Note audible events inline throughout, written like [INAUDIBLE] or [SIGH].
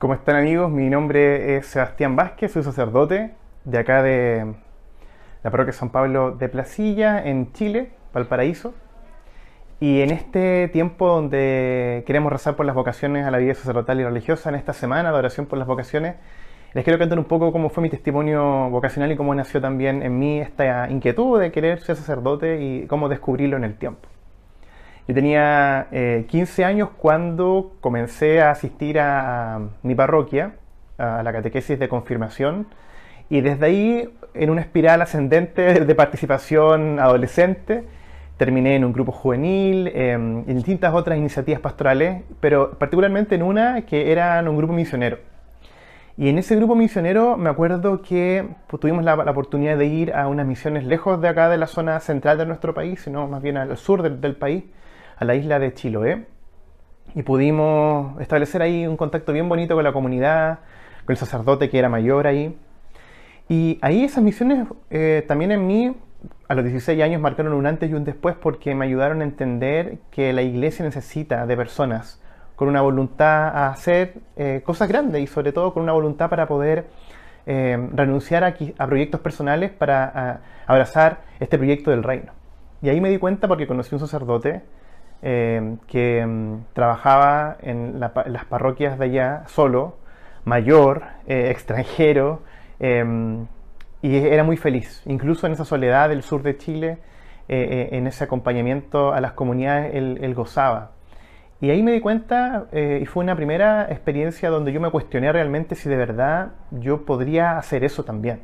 ¿Cómo están amigos? Mi nombre es Sebastián Vázquez, soy sacerdote de acá de la parroquia San Pablo de Placilla, en Chile, Valparaíso. Y en este tiempo donde queremos rezar por las vocaciones a la vida sacerdotal y religiosa, en esta semana de oración por las vocaciones, les quiero contar un poco cómo fue mi testimonio vocacional y cómo nació también en mí esta inquietud de querer ser sacerdote y cómo descubrirlo en el tiempo. Yo tenía 15 eh, años cuando comencé a asistir a, mi parroquia, a la catequesis de confirmación, y desde ahí, en una espiral ascendente [LAUGHS] de participación adolescente, terminé en un grupo juvenil, em, en distintas otras iniciativas pastorales, pero particularmente en una que era un grupo misionero. Y en ese grupo misionero me acuerdo que pues, tuvimos la, oportunidad de ir a unas misiones lejos de acá de la zona central de nuestro país, sino más bien al sur del país, a la isla de Chiloé y pudimos establecer ahí un contacto bien bonito con la comunidad, con el sacerdote que era mayor ahí. Y ahí esas misiones eh, también en mí, a los 16 años, marcaron un antes y un después porque me ayudaron a entender que la iglesia necesita de personas con una voluntad a hacer eh, cosas grandes y sobre todo con una voluntad para poder eh, renunciar a, a, proyectos personales para abrazar este proyecto del reino. Y ahí me di cuenta porque conocí un sacerdote Em, que em, trabajaba en, las parroquias de allá solo, mayor, eh, extranjero, em, y era muy feliz. Incluso en esa soledad del sur de Chile, eh, eh, en ese acompañamiento a las comunidades, él, gozaba. Y ahí me di cuenta, y fue una primera experiencia donde yo me cuestioné realmente si de verdad yo podría hacer eso también.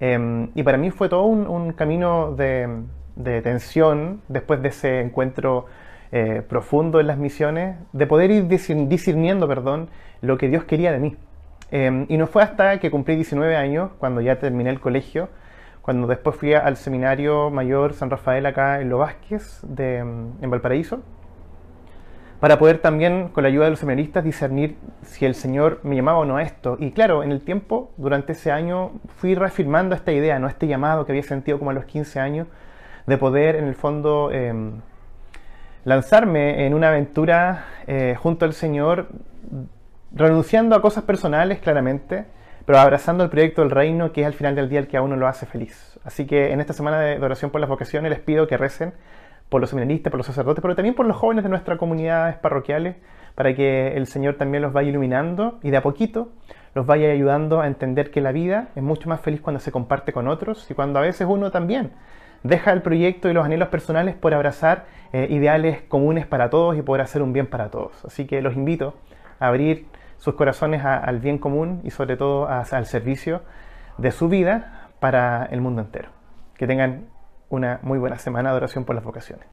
y para mí fue todo un, camino de, de tensión después de ese encuentro eh, profundo en las misiones, de poder ir discerniendo perdón, lo que Dios quería de mí. Em, y no fue hasta que cumplí 19 años, cuando ya terminé el colegio, cuando después fui al seminario mayor San Rafael acá en Lo Vázquez, de, em, en Valparaíso, para poder también, con la ayuda de los seminaristas, discernir si el Señor me llamaba o no a esto. Y claro, en el tiempo, durante ese año, fui reafirmando esta idea, no este llamado que había sentido como a los 15 años, de poder, en el fondo, em, lanzarme en una aventura eh, junto al Señor, renunciando a cosas personales claramente, pero abrazando el proyecto del reino, que es al final del día el que a uno lo hace feliz. Así que en esta semana de oración por las vocaciones les pido que recen por los seminaristas, por los sacerdotes, pero también por los jóvenes de nuestras comunidades parroquiales, para que el Señor también los vaya iluminando y de a poquito los vaya ayudando a entender que la vida es mucho más feliz cuando se comparte con otros y cuando a veces uno también Deja el proyecto y los anhelos personales por abrazar eh, ideales comunes para todos y poder hacer un bien para todos. Así que los invito a abrir sus corazones al bien común y sobre todo al servicio de su vida para el mundo entero. Que tengan una muy buena semana de oración por las vocaciones.